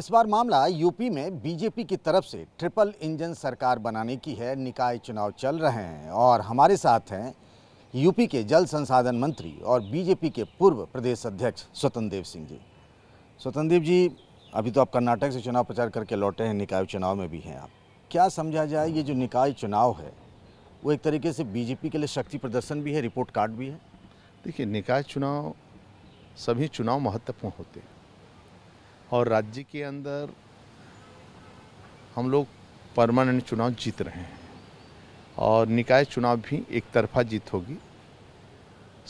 इस बार मामला यूपी में बीजेपी की तरफ से ट्रिपल इंजन सरकार बनाने की है निकाय चुनाव चल रहे हैं और हमारे साथ हैं यूपी के जल संसाधन मंत्री और बीजेपी के पूर्व प्रदेश अध्यक्ष स्वतन देव सिंह जी स्वतन देव जी अभी तो आप कर्नाटक से चुनाव प्रचार करके लौटे हैं निकाय चुनाव में भी हैं आप क्या समझा जाए ये जो निकाय चुनाव है वो एक तरीके से बीजेपी के लिए शक्ति प्रदर्शन भी है रिपोर्ट कार्ड भी है देखिए निकाय चुनाव सभी चुनाव महत्वपूर्ण होते हैं और राज्य के अंदर हम लोग परमानेंट चुनाव जीत रहे हैं और निकाय चुनाव भी एक तरफा जीत होगी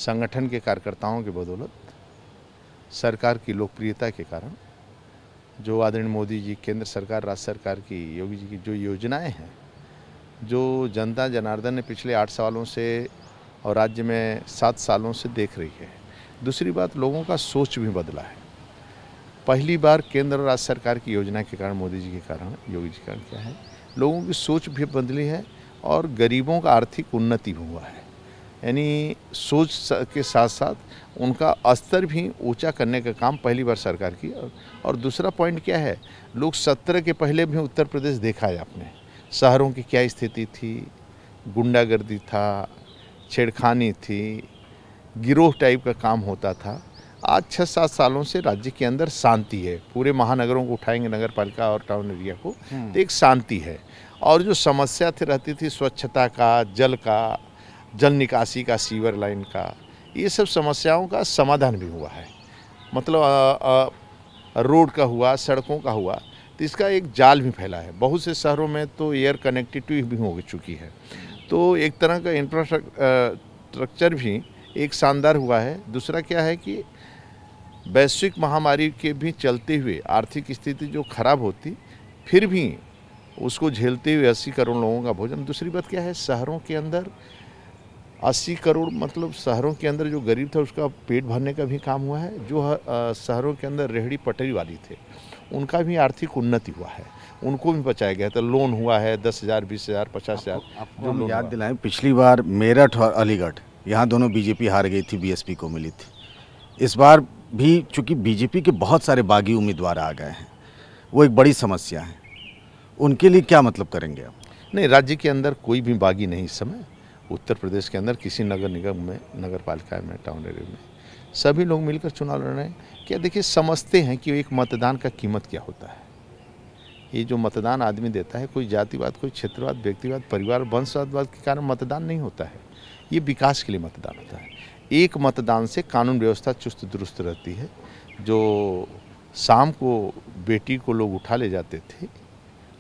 संगठन के कार्यकर्ताओं के बदौलत सरकार की लोकप्रियता के कारण जो आदरणीय मोदी जी केंद्र सरकार राज्य सरकार की योगी जी की जो योजनाएं हैं जो जनता जनार्दन ने पिछले आठ सालों से और राज्य में सात सालों से देख रही है दूसरी बात लोगों का सोच भी बदला है पहली बार केंद्र राज्य सरकार की योजना के कारण मोदी जी के कारण योगी जी के कारण क्या है लोगों की सोच भी बदली है और गरीबों का आर्थिक उन्नति हुआ है यानी सोच के साथ साथ उनका स्तर भी ऊंचा करने का काम पहली बार सरकार की और दूसरा पॉइंट क्या है लोग सत्रह के पहले भी उत्तर प्रदेश देखा है आपने शहरों की क्या स्थिति थी गुंडागर्दी था छेड़खानी थी गिरोह टाइप का काम होता था आज छः सात सालों से राज्य के अंदर शांति है पूरे महानगरों को उठाएंगे नगर पालिका और टाउन एरिया को हम्म। तो एक शांति है और जो समस्या थी रहती थी स्वच्छता का जल का जल निकासी का सीवर लाइन का ये सब समस्याओं का समाधान भी हुआ है मतलब आ, आ, रोड का हुआ सड़कों का हुआ तो इसका एक जाल भी फैला है बहुत से शहरों में तो एयर कनेक्टिविटी भी हो चुकी है तो एक तरह का इंफ्रास्ट्रक्चर भी एक शानदार हुआ है दूसरा क्या है कि वैश्विक महामारी के भी चलते हुए आर्थिक स्थिति जो खराब होती फिर भी उसको झेलते हुए अस्सी करोड़ लोगों का भोजन दूसरी बात क्या है शहरों के अंदर अस्सी करोड़ मतलब शहरों के अंदर जो गरीब था उसका पेट भरने का भी काम हुआ है जो शहरों के अंदर रेहड़ी पटरी वाली थे उनका भी आर्थिक उन्नति हुआ है उनको भी बचाया गया था लोन हुआ है दस हज़ार बीस हज़ार पचास हज़ार याद दिलाएं पिछली बार मेरठ और अलीगढ़ यहाँ दोनों बीजेपी हार गई थी बीएसपी को मिली थी इस बार भी चूँकि बीजेपी के बहुत सारे बागी उम्मीदवार आ गए हैं वो एक बड़ी समस्या है उनके लिए क्या मतलब करेंगे आप नहीं राज्य के अंदर कोई भी बागी नहीं इस समय उत्तर प्रदेश के अंदर किसी नगर निगम में नगर पालिका में टाउन एरिया में सभी लोग मिलकर चुनाव लड़ रहे हैं क्या देखिए समझते हैं कि एक मतदान का कीमत क्या होता है ये जो मतदान आदमी देता है कोई जातिवाद कोई क्षेत्रवाद व्यक्तिवाद परिवार वंशवादवाद के कारण मतदान नहीं होता है ये विकास के लिए मतदान होता है एक मतदान से कानून व्यवस्था चुस्त दुरुस्त रहती है जो शाम को बेटी को लोग उठा ले जाते थे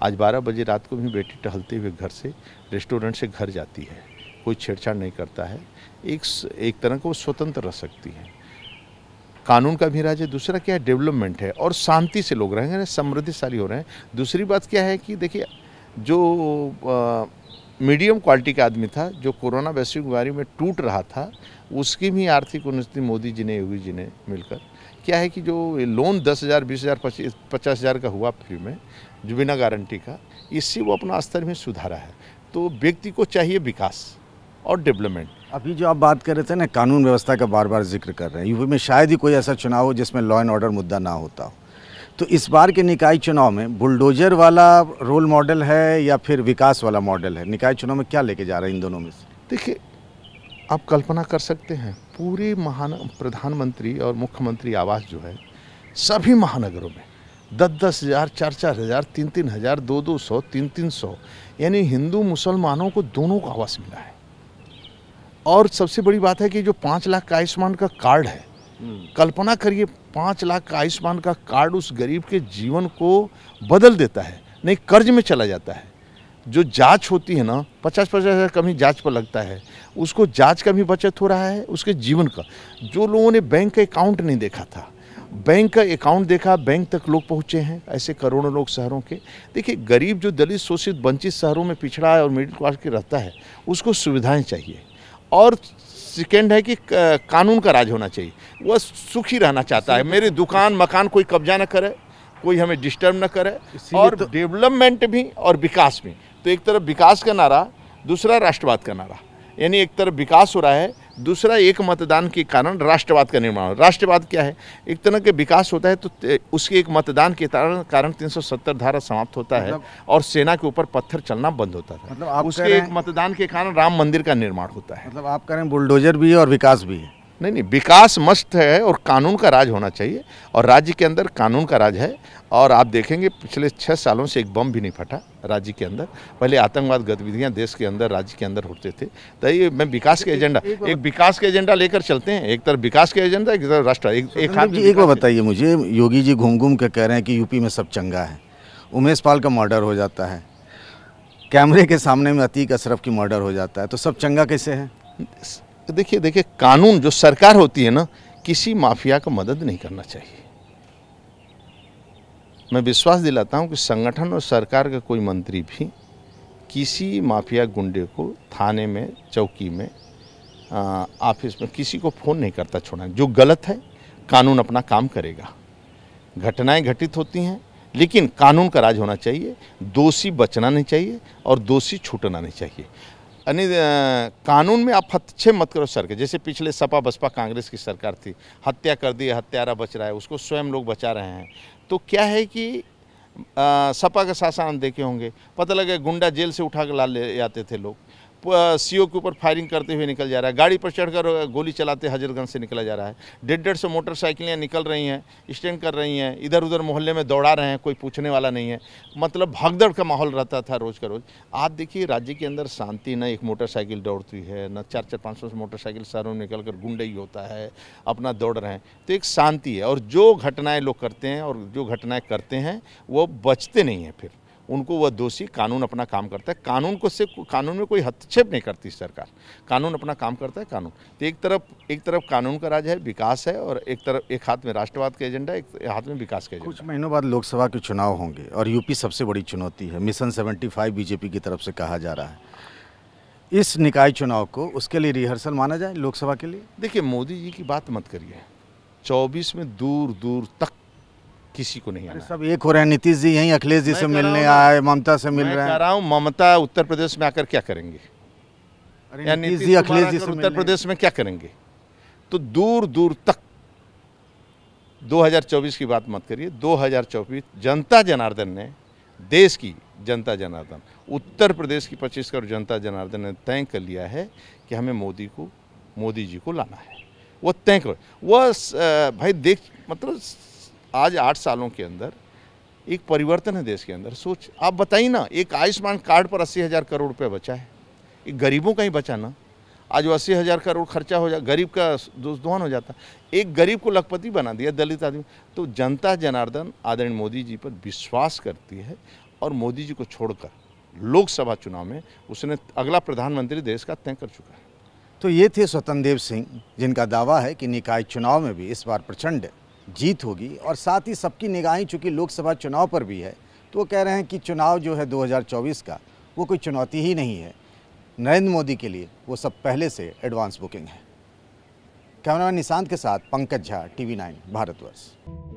आज 12 बजे रात को भी बेटी टहलते हुए घर से रेस्टोरेंट से घर जाती है कोई छेड़छाड़ नहीं करता है एक एक तरह को स्वतंत्र रह सकती है कानून का भी राज है दूसरा क्या है डेवलपमेंट है और शांति से लोग रहेंगे समृद्धिशाली हो रहे हैं दूसरी बात क्या है कि देखिए जो आ, मीडियम क्वालिटी का आदमी था जो कोरोना वैश्विक बीमारी में टूट रहा था उसकी भी आर्थिक उन्नति मोदी जी ने योगी जी ने मिलकर क्या है कि जो लोन दस हज़ार बीस हज़ार पच्चीस पचास हज़ार का हुआ फ्री में जो बिना गारंटी का इससे वो अपना स्तर में सुधारा है तो व्यक्ति को चाहिए विकास और डेवलपमेंट अभी जो आप बात कर रहे थे ना कानून व्यवस्था का बार बार जिक्र कर रहे हैं यूपी में शायद ही कोई ऐसा चुनाव हो जिसमें लॉ एंड ऑर्डर मुद्दा ना होता हो तो इस बार के निकाय चुनाव में बुलडोजर वाला रोल मॉडल है या फिर विकास वाला मॉडल है निकाय चुनाव में क्या लेके जा रहे हैं इन दोनों में से देखिए आप कल्पना कर सकते हैं पूरे महान प्रधानमंत्री और मुख्यमंत्री आवास जो है सभी महानगरों में दस दस हज़ार चार चार हज़ार तीन तीन हज़ार दो दो सौ तीन तीन सौ यानी हिंदू मुसलमानों को दोनों का आवास मिला है और सबसे बड़ी बात है कि जो पाँच लाख का आयुष्मान का कार्ड है कल्पना करिए पाँच लाख का आयुष्मान का कार्ड उस गरीब के जीवन को बदल देता है नहीं कर्ज में चला जाता है जो जांच होती है ना पचास पचास हज़ार कभी जांच पर लगता है उसको जांच का भी बचत हो रहा है उसके जीवन का जो लोगों ने बैंक का अकाउंट नहीं देखा था बैंक का अकाउंट देखा बैंक तक लोग पहुंचे हैं ऐसे करोड़ों लोग शहरों के देखिए गरीब जो दलित शोषित वंचित शहरों में पिछड़ा और मिडिल क्लास के रहता है उसको सुविधाएं चाहिए और सेकेंड है कि कानून का राज होना चाहिए वह सुखी रहना चाहता है मेरी दुकान मकान कोई कब्जा ना करे कोई हमें डिस्टर्ब ना करे और तो... डेवलपमेंट भी और विकास भी तो एक तरफ विकास का नारा दूसरा राष्ट्रवाद का नारा यानी एक तरफ विकास हो रहा है दूसरा एक मतदान के कारण राष्ट्रवाद का निर्माण राष्ट्रवाद क्या है एक तरह के विकास होता है तो उसके एक मतदान के कारण कारण 370 धारा समाप्त होता है मतलब- और सेना के ऊपर पत्थर चलना बंद होता है मतलब आप उसके एक मतदान के कारण राम मंदिर का निर्माण होता है मतलब आप कह रहे हैं बुलडोजर भी है और विकास भी है नहीं नहीं विकास मस्त है और कानून का राज होना चाहिए और राज्य के अंदर कानून का राज है और आप देखेंगे पिछले छः सालों से एक बम भी नहीं फटा राज्य के अंदर पहले आतंकवाद गतिविधियां देश के अंदर राज्य के अंदर होते थे तो ये मैं विकास के एजेंडा एक विकास के एजेंडा लेकर चलते हैं एक तरफ विकास के एजेंडा एक तरफ राष्ट्र एक एक एक बार बताइए मुझे योगी जी घूम घूम के कह रहे हैं कि यूपी में सब चंगा है उमेश पाल का मर्डर हो जाता है कैमरे के सामने में अतीक अशरफ की मर्डर हो जाता है तो सब चंगा कैसे है तो देखिए देखिए कानून जो सरकार होती है ना किसी माफिया को मदद नहीं करना चाहिए मैं विश्वास दिलाता हूँ कि संगठन और सरकार का कोई मंत्री भी किसी माफिया गुंडे को थाने में चौकी में ऑफिस में किसी को फ़ोन नहीं करता छोड़ना जो गलत है कानून अपना काम करेगा घटनाएं घटित होती हैं लेकिन कानून का राज होना चाहिए दोषी बचना नहीं चाहिए और दोषी छूटना नहीं चाहिए यानी कानून में आप हत्या मत करो सर के जैसे पिछले सपा बसपा कांग्रेस की सरकार थी हत्या कर दी हत्यारा बच रहा है उसको स्वयं लोग बचा रहे हैं तो क्या है कि आ, सपा का शासन देखे होंगे पता लगे गुंडा जेल से उठा कर ला ले आते थे लोग सीओ के ऊपर फायरिंग करते हुए निकल जा रहा है गाड़ी पर चढ़कर गोली चलाते हजरतगंज से निकला जा रहा है डेढ़ डेढ़ सौ मोटरसाइकिलें निकल रही हैं स्टैंड कर रही हैं इधर उधर मोहल्ले में दौड़ा रहे हैं कोई पूछने वाला नहीं है मतलब भगदड़ का माहौल रहता था रोज़ का रोज़ आज देखिए राज्य के अंदर शांति न एक मोटरसाइकिल दौड़ती है न चार चार पाँच सौ मोटरसाइकिल शहरों में निकल कर ही होता है अपना दौड़ रहे हैं तो एक शांति है और जो घटनाएँ लोग करते हैं और जो घटनाएँ करते हैं वो बचते नहीं हैं फिर उनको वह दोषी कानून अपना काम करता है कानून को से कानून में कोई हस्तक्षेप नहीं करती सरकार कानून अपना काम करता है कानून तो एक तरफ एक तरफ कानून का राज है विकास है और एक तरफ एक हाथ में राष्ट्रवाद का एजेंडा एक हाथ में विकास का एजेंडा कुछ महीनों बाद लोकसभा के चुनाव होंगे और यूपी सबसे बड़ी चुनौती है मिशन सेवेंटी बीजेपी की तरफ से कहा जा रहा है इस निकाय चुनाव को उसके लिए रिहर्सल माना जाए लोकसभा के लिए देखिए मोदी जी की बात मत करिए 24 में दूर दूर तक किसी को नहीं आना सब एक हो रहे हैं नीतीश जी यहीं अखिलेश जी से मिलने आए ममता से मिल रहे हैं रहा हूँ ममता उत्तर प्रदेश में आकर क्या करेंगे नीतीश जी अखिलेश जी से उत्तर प्रदेश में क्या करेंगे तो दूर दूर तक 2024 की बात मत करिए 2024 जनता जनार्दन ने देश की जनता जनार्दन उत्तर प्रदेश की पच्चीस करोड़ जनता जनार्दन ने तय कर लिया है कि हमें मोदी को मोदी जी को लाना है वो तय कर वह भाई देख मतलब आज आठ सालों के अंदर एक परिवर्तन है देश के अंदर सोच आप बताइए ना एक आयुष्मान कार्ड पर अस्सी हज़ार करोड़ रुपये बचा है एक गरीबों का ही बचा ना आज वो अस्सी हज़ार करोड़ खर्चा हो जा गरीब का दोहन हो जाता एक गरीब को लखपति बना दिया दलित आदमी तो जनता जनार्दन आदरणीय मोदी जी पर विश्वास करती है और मोदी जी को छोड़कर लोकसभा चुनाव में उसने अगला प्रधानमंत्री देश का तय कर चुका है तो ये थे स्वतंत्र देव सिंह जिनका दावा है कि निकाय चुनाव में भी इस बार प्रचंड जीत होगी और साथ ही सबकी निगाहें चूँकि लोकसभा चुनाव पर भी है तो वो कह रहे हैं कि चुनाव जो है 2024 का वो कोई चुनौती ही नहीं है नरेंद्र मोदी के लिए वो सब पहले से एडवांस बुकिंग है कैमरामैन निशांत के साथ पंकज झा टीवी नाइन भारतवर्ष